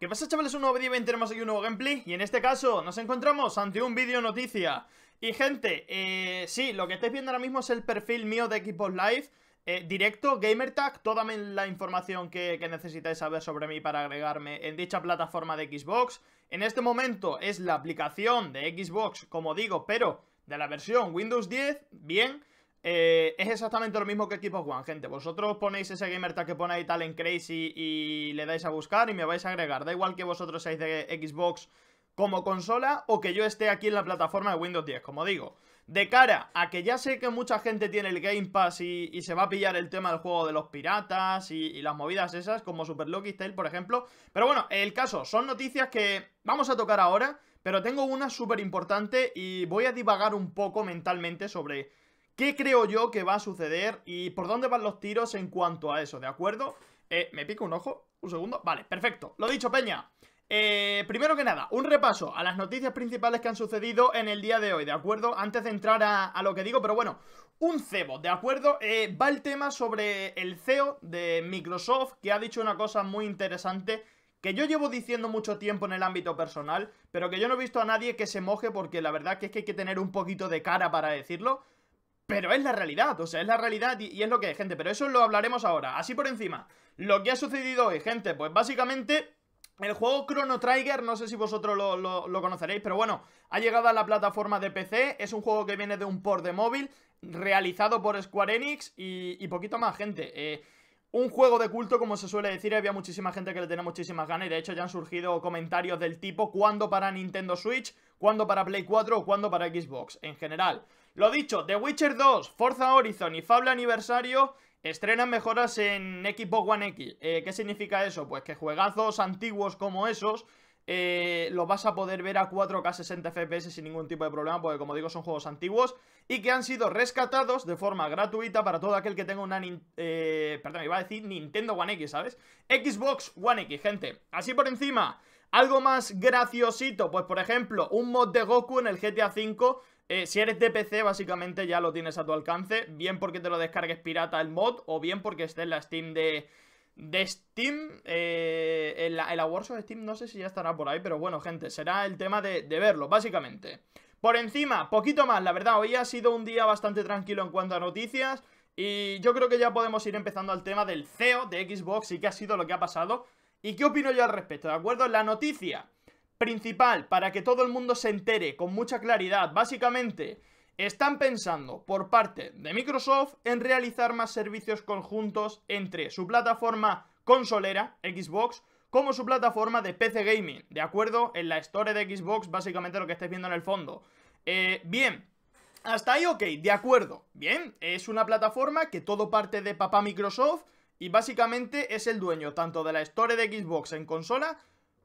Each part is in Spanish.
¿Qué pasa chavales? Un nuevo vídeo y tenemos aquí un nuevo gameplay Y en este caso nos encontramos ante un vídeo noticia Y gente, eh, sí, lo que estáis viendo ahora mismo es el perfil mío de Xbox Live eh, Directo, Gamertag, toda la información que, que necesitáis saber sobre mí para agregarme en dicha plataforma de Xbox En este momento es la aplicación de Xbox, como digo, pero de la versión Windows 10, bien eh, es exactamente lo mismo que equipo One, gente. Vosotros ponéis ese gamer tag que pone tal en Crazy y le dais a buscar y me vais a agregar. Da igual que vosotros seáis de Xbox como consola o que yo esté aquí en la plataforma de Windows 10, como digo. De cara a que ya sé que mucha gente tiene el Game Pass y, se va a pillar el tema del juego de los piratas y, las movidas esas, como Super Lucky Tale, por ejemplo. Pero bueno, el caso, son noticias que vamos a tocar ahora, pero tengo una súper importante y voy a divagar un poco mentalmente sobre ¿Qué creo yo que va a suceder y por dónde van los tiros en cuanto a eso, de acuerdo? Eh, ¿Me pico un ojo? ¿Un segundo? Vale, perfecto. Lo dicho, Peña. Eh, primero que nada, un repaso a las noticias principales que han sucedido en el día de hoy, ¿de acuerdo? Antes de entrar a, lo que digo, pero bueno, un cebo, ¿de acuerdo? Eh, va el tema sobre el CEO de Microsoft, que ha dicho una cosa muy interesante, que yo llevo diciendo mucho tiempo en el ámbito personal, pero que yo no he visto a nadie que se moje porque la verdad que es que hay que tener un poquito de cara para decirlo. Pero es la realidad, o sea, es la realidad y, es lo que es, gente. Pero eso lo hablaremos ahora. Así por encima, lo que ha sucedido hoy, gente, pues básicamente... El juego Chrono Trigger, no sé si vosotros lo, conoceréis, pero bueno, ha llegado a la plataforma de PC, es un juego que viene de un port de móvil, realizado por Square Enix y, poquito más gente. Eh, un juego de culto, como se suele decir, había muchísima gente que le tenía muchísimas ganas y de hecho ya han surgido comentarios del tipo ¿Cuándo para Nintendo Switch? ¿Cuándo para Play 4? ¿O cuándo para Xbox? En general. Lo dicho, The Witcher 2, Forza Horizon y Fable Aniversario Estrenan mejoras en Xbox One X. Eh, ¿Qué significa eso? Pues que juegazos antiguos como esos eh, los vas a poder ver a 4K 60 FPS sin ningún tipo de problema, porque como digo son juegos antiguos y que han sido rescatados de forma gratuita para todo aquel que tenga una... Eh, perdón, iba a decir Nintendo One X, ¿sabes? Xbox One X, gente. Así por encima, algo más graciosito, pues por ejemplo, un mod de Goku en el GTA V eh, si eres de PC, básicamente ya lo tienes a tu alcance, bien porque te lo descargues pirata el mod, o bien porque esté en la Steam de, Steam, eh, en, la, Steam no sé si ya estará por ahí, pero bueno, gente, será el tema de, de verlo, básicamente. Por encima, poquito más, la verdad, hoy ha sido un día bastante tranquilo en cuanto a noticias, y yo creo que ya podemos ir empezando al tema del CEO de Xbox y qué ha sido lo que ha pasado, y qué opino yo al respecto, ¿de acuerdo? La noticia principal para que todo el mundo se entere con mucha claridad, básicamente, están pensando por parte de Microsoft en realizar más servicios conjuntos entre su plataforma consolera, Xbox, como su plataforma de PC Gaming, ¿de acuerdo? En la Store de Xbox, básicamente lo que estáis viendo en el fondo. Eh, bien, hasta ahí ok, de acuerdo. Bien, es una plataforma que todo parte de papá Microsoft y básicamente es el dueño tanto de la Store de Xbox en consola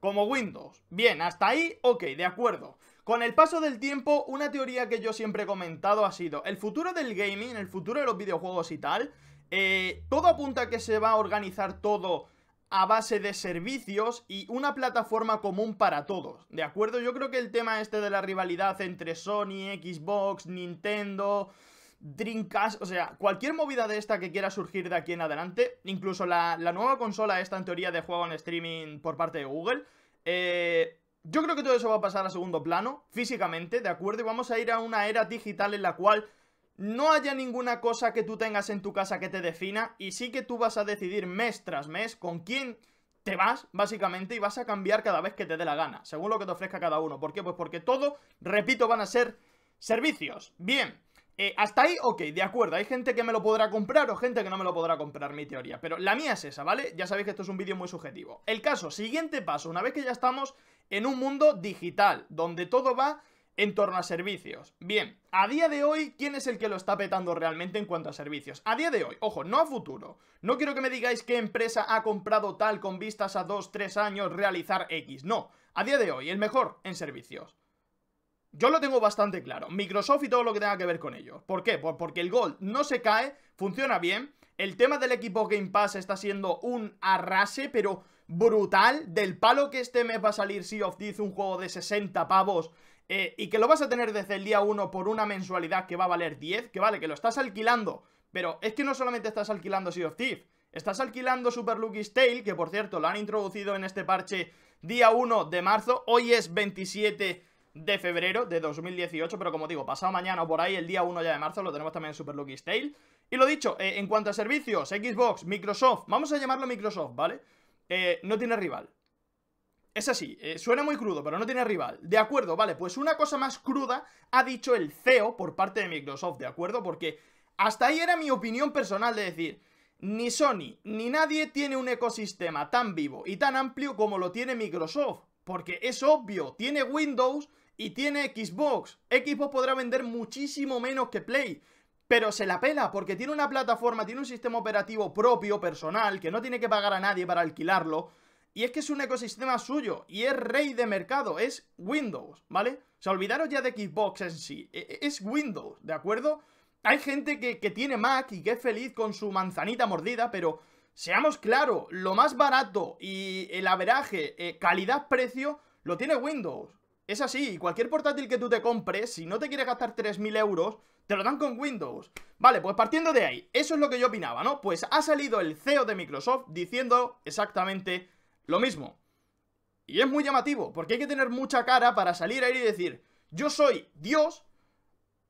como Windows. Bien, hasta ahí, ok, de acuerdo. Con el paso del tiempo, una teoría que yo siempre he comentado ha sido el futuro del gaming, el futuro de los videojuegos y tal, eh, todo apunta a que se va a organizar todo a base de servicios y una plataforma común para todos, ¿de acuerdo? Yo creo que el tema este de la rivalidad entre Sony, Xbox, Nintendo, Dreamcast, o sea, cualquier movida de esta que quiera surgir de aquí en adelante, incluso la, la nueva consola esta en teoría de juego en streaming por parte de Google, eh, yo creo que todo eso va a pasar a segundo plano, físicamente, ¿de acuerdo? Y vamos a ir a una era digital en la cual no haya ninguna cosa que tú tengas en tu casa que te defina y sí que tú vas a decidir mes tras mes con quién te vas, básicamente, y vas a cambiar cada vez que te dé la gana, según lo que te ofrezca cada uno. ¿Por qué? Pues porque todo, repito, van a ser servicios. Bien, eh, hasta ahí, ok, de acuerdo, hay gente que me lo podrá comprar o gente que no me lo podrá comprar, mi teoría, pero la mía es esa, ¿vale? Ya sabéis que esto es un vídeo muy subjetivo. El caso, siguiente paso, una vez que ya estamos en un mundo digital, donde todo va en torno a servicios. Bien, a día de hoy, ¿quién es el que lo está petando realmente en cuanto a servicios? A día de hoy, ojo, no a futuro. No quiero que me digáis qué empresa ha comprado tal con vistas a 2, 3 años realizar X, no. A día de hoy, el mejor en servicios. Yo lo tengo bastante claro. Microsoft y todo lo que tenga que ver con ellos. ¿Por qué? Pues porque el Gold no se cae, funciona bien. El tema del equipo Game Pass está siendo un arrase, pero brutal. Del palo que este mes va a salir Sea of Thieves, un juego de 60 pavos. Eh, y que lo vas a tener desde el día 1 por una mensualidad que va a valer 10. Que vale, que lo estás alquilando. Pero es que no solamente estás alquilando Sea of Thieves. Estás alquilando Super Lucky's Tale, que por cierto lo han introducido en este parche día 1 de marzo. Hoy es 27 de febrero de 2018, pero como digo, pasado mañana o por ahí, el día 1 ya de marzo, lo tenemos también en Super Lucky Tale. Y lo dicho, eh, en cuanto a servicios, Xbox, Microsoft, vamos a llamarlo Microsoft, ¿vale? Eh, no tiene rival. Es así, eh, suena muy crudo, pero no tiene rival. De acuerdo, vale, pues una cosa más cruda ha dicho el CEO por parte de Microsoft, ¿de acuerdo? Porque hasta ahí era mi opinión personal de decir, ni Sony ni nadie tiene un ecosistema tan vivo y tan amplio como lo tiene Microsoft. Porque es obvio, tiene Windows, y tiene Xbox. Xbox podrá vender muchísimo menos que Play. Pero se la pela, porque tiene una plataforma, tiene un sistema operativo propio, personal, que no tiene que pagar a nadie para alquilarlo. Y es que es un ecosistema suyo, y es rey de mercado, es Windows, ¿vale? O sea, olvidaros ya de Xbox en sí, e-, e-, es Windows, ¿de acuerdo? Hay gente que, tiene Mac y que es feliz con su manzanita mordida, pero seamos claros, lo más barato y el averaje, eh, calidad-precio, lo tiene Windows. Es así, cualquier portátil que tú te compres, si no te quieres gastar 3.000 euros, te lo dan con Windows. Vale, pues partiendo de ahí, eso es lo que yo opinaba, ¿no? Pues ha salido el CEO de Microsoft diciendo exactamente lo mismo. Y es muy llamativo, porque hay que tener mucha cara para salir a ir y decir, yo soy Dios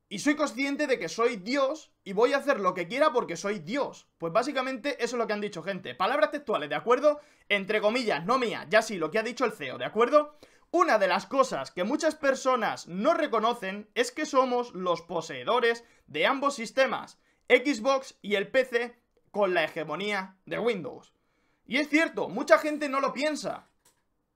y soy consciente de que soy Dios y voy a hacer lo que quiera porque soy Dios. Pues básicamente eso es lo que han dicho, gente. Palabras textuales, ¿de acuerdo? Entre comillas, no mía, ya sí, lo que ha dicho el CEO, ¿de acuerdo? Una de las cosas que muchas personas no reconocen es que somos los poseedores de ambos sistemas, Xbox y el PC, con la hegemonía de Windows. Y es cierto, mucha gente no lo piensa.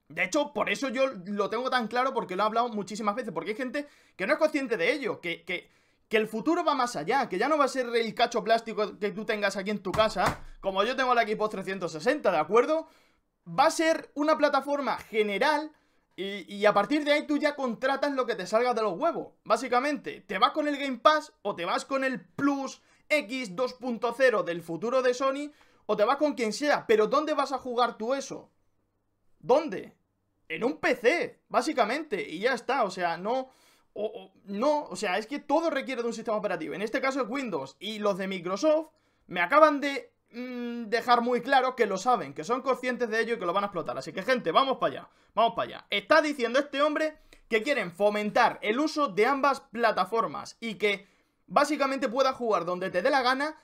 De hecho, por eso yo lo tengo tan claro, porque lo he hablado muchísimas veces, porque hay gente que no es consciente de ello, que, el futuro va más allá, que ya no va a ser el cacho plástico que tú tengas aquí en tu casa, como yo tengo el equipo 360, ¿de acuerdo? Va a ser una plataforma general y, a partir de ahí tú ya contratas lo que te salga de los huevos. Básicamente, te vas con el Game Pass o te vas con el Plus X 2.0 del futuro de Sony o te vas con quien sea. Pero ¿dónde vas a jugar tú eso? ¿Dónde? En un PC, básicamente. Y ya está. O sea, no... no, o sea, es que todo requiere de un sistema operativo. En este caso es Windows. Y los de Microsoft me acaban de Mm, dejar muy claro que lo saben, que son conscientes de ello y que lo van a explotar. Así que, gente, vamos para allá, vamos para allá. Está diciendo este hombre que quieren fomentar el uso de ambas plataformas y que básicamente pueda jugar donde te dé la gana,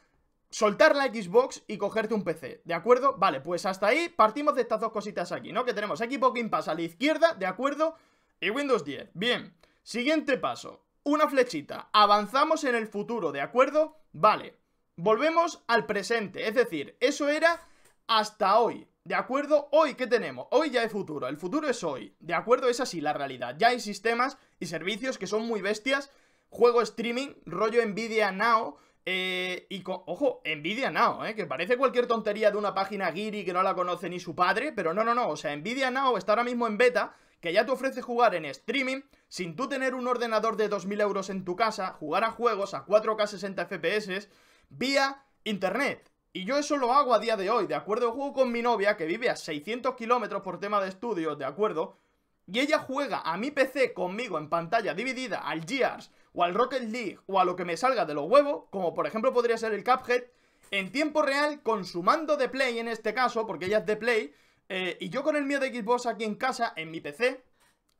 soltar la Xbox y cogerte un PC, ¿de acuerdo? Vale, pues hasta ahí partimos de estas dos cositas aquí, ¿no? Que tenemos aquí Game Pass a la izquierda, ¿de acuerdo? Y Windows 10. Bien, siguiente paso, una flechita, avanzamos en el futuro, ¿de acuerdo? Vale, Volvemos al presente, es decir, eso era hasta hoy. ¿De acuerdo? Hoy, ¿qué tenemos? Hoy ya hay futuro, el futuro es hoy. ¿De acuerdo? Es así la realidad. Ya hay sistemas y servicios que son muy bestias. Juego streaming, rollo Nvidia Now. Eh, y con, ojo, Nvidia Now, ¿eh? que parece cualquier tontería de una página Giri que no la conoce ni su padre, pero no, no, no, o sea, Nvidia Now está ahora mismo en beta, que ya te ofrece jugar en streaming, sin tú tener un ordenador de 2.000 euros en tu casa, jugar a juegos a 4K 60 FPS, vía internet. Y yo eso lo hago a día de hoy, ¿de acuerdo? Juego con mi novia que vive a 600 kilómetros por tema de estudios, ¿de acuerdo? Y ella juega a mi PC conmigo en pantalla dividida al Gears o al Rocket League o a lo que me salga de los huevos, como por ejemplo podría ser el Cuphead, en tiempo real con su mando de Play en este caso, porque ella es de Play, eh, y yo con el mío de Xbox aquí en casa, en mi PC,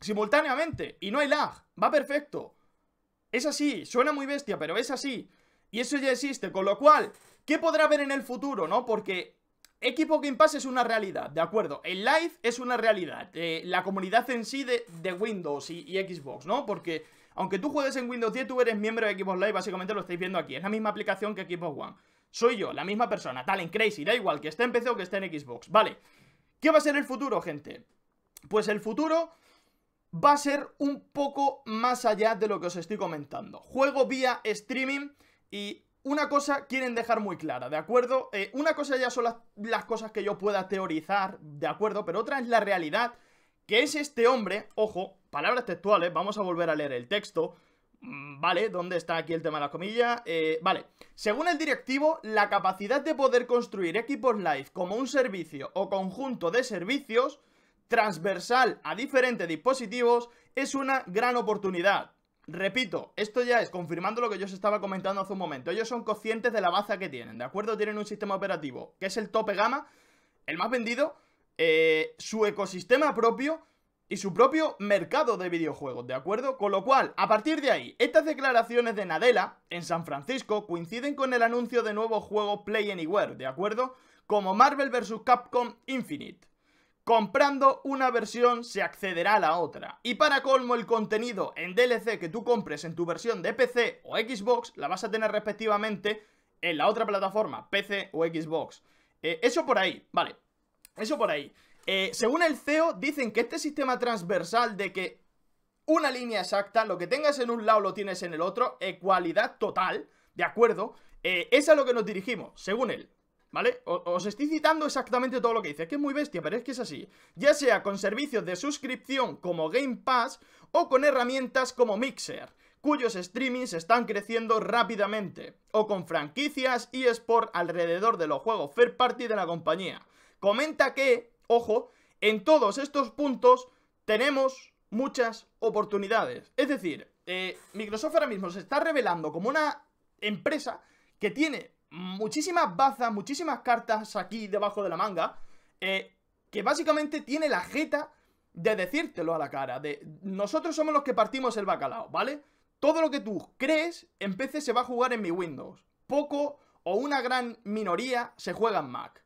simultáneamente, y no hay lag, va perfecto. Es así, suena muy bestia, pero es así. Y eso ya existe, con lo cual, ¿qué podrá haber en el futuro, no? Porque Equipo Game Pass es una realidad, ¿de acuerdo? El Live es una realidad, eh, la comunidad en sí de, Windows y, Xbox, ¿no? Porque aunque tú juegues en Windows 10, tú eres miembro de equipo Live, básicamente lo estáis viendo aquí, es la misma aplicación que equipo One. Soy yo, la misma persona, Tal en Crazy, da igual que esté en PC o que esté en Xbox, ¿vale? ¿Qué va a ser el futuro, gente? Pues el futuro va a ser un poco más allá de lo que os estoy comentando. Juego vía streaming y una cosa quieren dejar muy clara, ¿de acuerdo? Eh, una cosa ya son las, cosas que yo pueda teorizar, ¿de acuerdo? Pero otra es la realidad, que es este hombre, ojo, palabras textuales, vamos a volver a leer el texto, mm, ¿vale? ¿Dónde está aquí el tema de la comillas? Eh, vale, según el directivo, la capacidad de poder construir equipos live como un servicio o conjunto de servicios transversal a diferentes dispositivos es una gran oportunidad Repito, esto ya es confirmando lo que yo os estaba comentando hace un momento. Ellos son conscientes de la baza que tienen, ¿de acuerdo? Tienen un sistema operativo que es el tope gama, el más vendido, eh, su ecosistema propio y su propio mercado de videojuegos, ¿de acuerdo? Con lo cual, a partir de ahí, estas declaraciones de Nadella en San Francisco coinciden con el anuncio de nuevo juego Play Anywhere, ¿de acuerdo? Como Marvel vs. Capcom Infinite. Comprando una versión se accederá a la otra. Y para colmo, el contenido en DLC que tú compres en tu versión de PC o Xbox la vas a tener respectivamente en la otra plataforma, PC o Xbox. Eh, eso por ahí, vale. Eso por ahí. Eh, según el CEO, dicen que este sistema transversal de que una línea exacta, lo que tengas en un lado lo tienes en el otro, cualidad total, ¿de acuerdo? Eh, es a lo que nos dirigimos, según él. ¿Vale? os estoy citando exactamente todo lo que dice, es que es muy bestia, pero es que es así. Ya sea con servicios de suscripción como Game Pass o con herramientas como Mixer cuyos streamings están creciendo rápidamente, o con franquicias y sport alrededor de los juegos fair party de la compañía. Comenta que, ojo, en todos estos puntos tenemos muchas oportunidades. Es decir, eh, Microsoft ahora mismo se está revelando como una empresa que tiene muchísimas bazas, muchísimas cartas aquí debajo de la manga, eh, que básicamente tiene la jeta de decírtelo a la cara, de nosotros somos los que partimos el bacalao, ¿vale? Todo lo que tú crees en PC se va a jugar en mi Windows. Poco o una gran minoría se juega en Mac.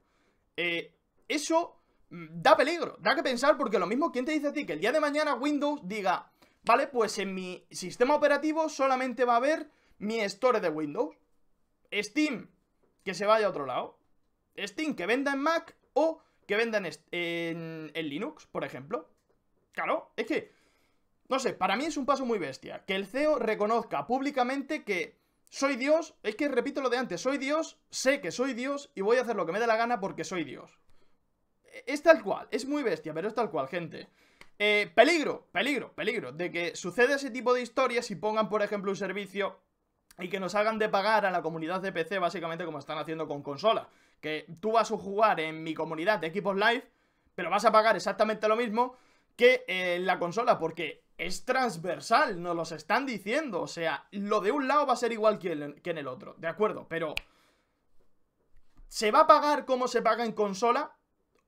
Eh, eso mm, da peligro, da que pensar porque lo mismo, ¿quién te dice a ti que el día de mañana Windows diga, vale, pues en mi sistema operativo solamente va a haber mi store de Windows? Steam, que se vaya a otro lado. Steam que venda en Mac o que venda en, Linux, por ejemplo. Claro, es que, no sé, para mí es un paso muy bestia. Que el CEO reconozca públicamente que soy Dios, es que repito lo de antes, soy Dios, sé que soy Dios y voy a hacer lo que me dé la gana porque soy Dios. Es tal cual, es muy bestia, pero es tal cual, gente. Eh, peligro, peligro, peligro de que suceda ese tipo de historias y pongan, por ejemplo, un servicio y que nos hagan de pagar a la comunidad de PC básicamente como están haciendo con consola Que tú vas a jugar en mi comunidad de equipos live, pero vas a pagar exactamente lo mismo que eh, en la consola, porque es transversal, nos los están diciendo. O sea, lo de un lado va a ser igual que en el otro, ¿de acuerdo? Pero... ¿Se va a pagar como se paga en consola?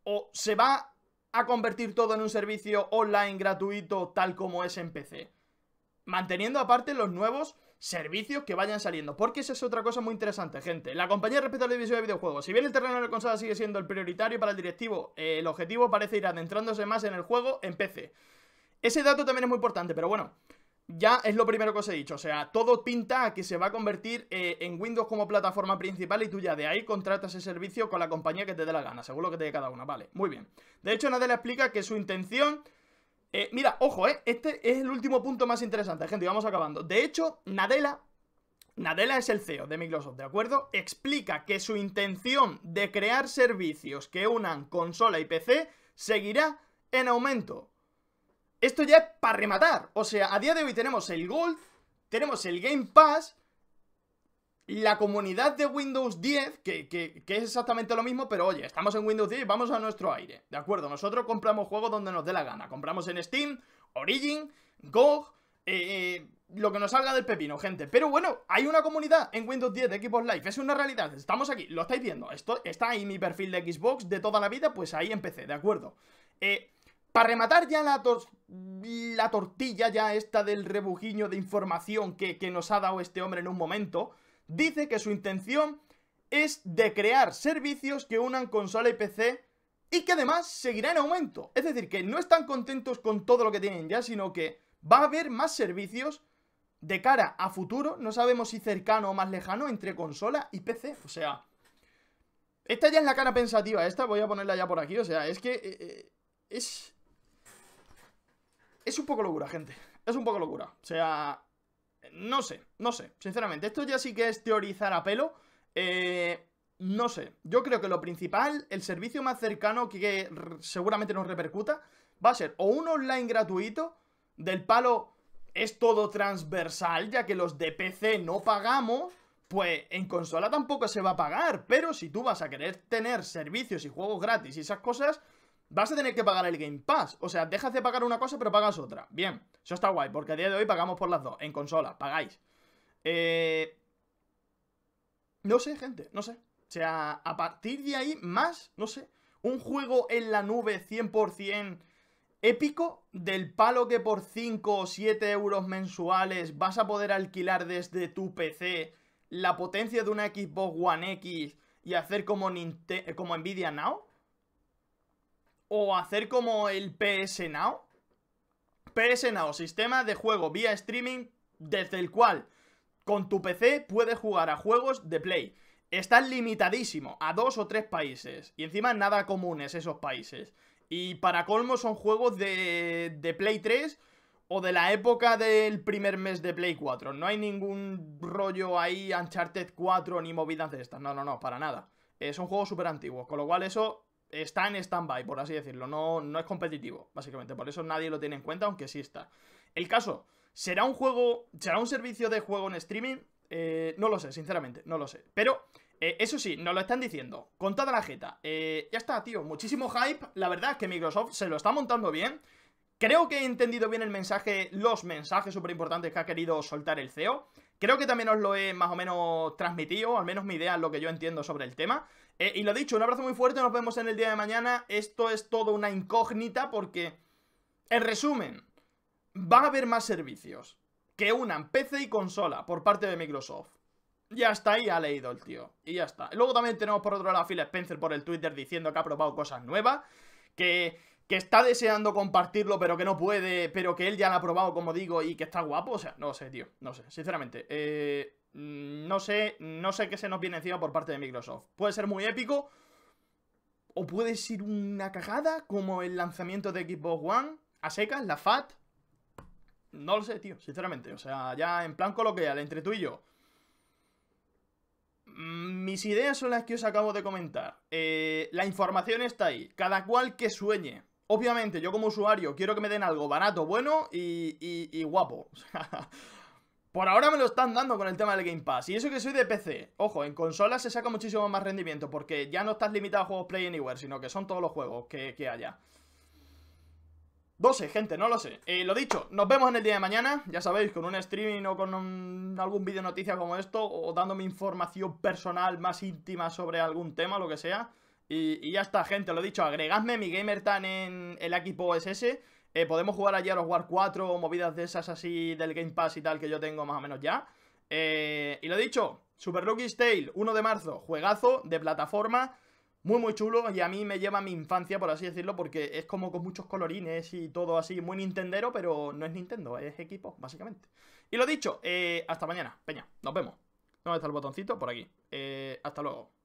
¿O se va a convertir todo en un servicio online gratuito tal como es en PC? Manteniendo aparte los nuevos servicios que vayan saliendo. Porque esa es otra cosa muy interesante, gente. La compañía respecto la división de videojuegos. Si bien el terreno de la consola sigue siendo el prioritario para el directivo, eh, el objetivo parece ir adentrándose más en el juego en PC. Ese dato también es muy importante, pero bueno. Ya es lo primero que os he dicho, o sea, todo pinta a que se va a convertir eh, en Windows como plataforma principal y tú ya de ahí contratas ese servicio con la compañía que te dé la gana, seguro que te dé cada una, vale, muy bien. De hecho, le explica que su intención eh, mira, ojo, eh, este es el último punto más interesante, gente, y vamos acabando. De hecho, Nadella, Nadella es el CEO de Microsoft, ¿de acuerdo? Explica que su intención de crear servicios que unan consola y PC seguirá en aumento. Esto ya es para rematar. O sea, a día de hoy tenemos el Gold, tenemos el Game Pass la comunidad de Windows 10, que, es exactamente lo mismo, pero oye, estamos en Windows 10 vamos a nuestro aire, ¿de acuerdo? Nosotros compramos juegos donde nos dé la gana, compramos en Steam, Origin, GOG, eh, eh, lo que nos salga del pepino, gente. Pero bueno, hay una comunidad en Windows 10 de Equipos Live, es una realidad, estamos aquí, lo estáis viendo, Esto, está ahí mi perfil de Xbox de toda la vida, pues ahí empecé, ¿de acuerdo? Eh, para rematar ya la, la tortilla ya esta del rebujiño de información que, que nos ha dado este hombre en un momento dice que su intención es de crear servicios que unan consola y PC y que además seguirá en aumento. Es decir, que no están contentos con todo lo que tienen ya, sino que va a haber más servicios de cara a futuro, no sabemos si cercano o más lejano, entre consola y PC. O sea, esta ya es la cara pensativa, esta voy a ponerla ya por aquí, o sea, es que eh, eh, es... Es un poco locura, gente. Es un poco locura. O sea, no sé, no sé, sinceramente. Esto ya sí que es teorizar a pelo. Eh, no sé, yo creo que lo principal, el servicio más cercano que, seguramente nos repercuta, va a ser o un online gratuito del palo es todo transversal, ya que los de PC no pagamos, pues en consola tampoco se va a pagar, pero si tú vas a querer tener servicios y juegos gratis y esas cosas, vas a tener que pagar el Game Pass. O sea, dejas de pagar una cosa, pero pagas otra. Bien, eso está guay, porque a día de hoy pagamos por las dos. En consola, pagáis. Eh... No sé, gente, no sé. O sea, a partir de ahí, más, no sé. Un juego en la nube 100% épico, del palo que por 5 o 7 euros mensuales vas a poder alquilar desde tu PC la potencia de una Xbox One X y hacer como, como Nvidia Now o hacer como el PS Now. PS Now, sistema de juego vía streaming desde el cual con tu PC puedes jugar a juegos de Play. Está limitadísimo a dos o tres países. Y encima nada comunes esos países. Y para colmo son juegos de, de Play 3 o de la época del primer mes de Play 4. No hay ningún rollo ahí Uncharted 4 ni movidas de estas. No, no, no, para nada. Eh, son juegos súper antiguos. Con lo cual eso está en stand-by, por así decirlo, no, no es competitivo, básicamente, por eso nadie lo tiene en cuenta, aunque sí está. El caso, ¿será un juego, será un servicio de juego en streaming? Eh, no lo sé, sinceramente, no lo sé, pero... Eh, eso sí, nos lo están diciendo, con toda la jeta eh, Ya está, tío, muchísimo hype La verdad es que Microsoft se lo está montando bien Creo que he entendido bien el mensaje, los mensajes súper importantes que ha querido soltar el CEO. Creo que también os lo he más o menos transmitido, al menos mi idea es lo que yo entiendo sobre el tema. Eh, y lo dicho, un abrazo muy fuerte, nos vemos en el día de mañana. Esto es todo una incógnita porque, en resumen, van a haber más servicios que unan PC y consola por parte de Microsoft. Ya está, ahí ha leído el tío. Y ya está. Luego también tenemos por otro lado a Phil Spencer por el Twitter diciendo que ha probado cosas nuevas, que, que está deseando compartirlo pero que no puede, pero que él ya lo ha probado, como digo, y que está guapo. O sea, no sé, tío, no sé, sinceramente. Eh... Mm, no sé, no sé qué se nos viene encima por parte de Microsoft. Puede ser muy épico. O puede ser una cagada como el lanzamiento de Xbox One a secas, la FAT. No lo sé, tío, sinceramente. O sea, ya en plan coloquial, entre tú y yo. Mm, mis ideas son las que os acabo de comentar. Eh, la información está ahí. Cada cual que sueñe. Obviamente, yo como usuario quiero que me den algo barato, bueno y, y, y guapo. Por ahora me lo están dando con el tema del Game Pass. Y eso que soy de PC. Ojo, en consolas se saca muchísimo más rendimiento porque ya no estás limitado a juegos Play Anywhere, sino que son todos los juegos que, que haya. 12, gente, no lo sé. Eh, lo dicho, nos vemos en el día de mañana. Ya sabéis, con un streaming o con algún vídeo noticia como esto, o dándome información personal más íntima sobre algún tema, lo que sea. Y, ya está, gente, lo dicho, agregadme mi gamer tan en el equipo SS eh, podemos jugar allí a los War 4, O movidas de esas así del Game Pass y tal que yo tengo más o menos ya. Eh, y lo dicho, Super Rookie's Tale, 1 de marzo, juegazo de plataforma, muy muy chulo y a mí me lleva a mi infancia, por así decirlo, porque es como con muchos colorines y todo así, muy Nintendero, pero no es Nintendo, es equipo, básicamente. Y lo dicho, eh, hasta mañana, Peña, nos vemos. ¿Dónde está el botoncito? Por aquí. hasta luego.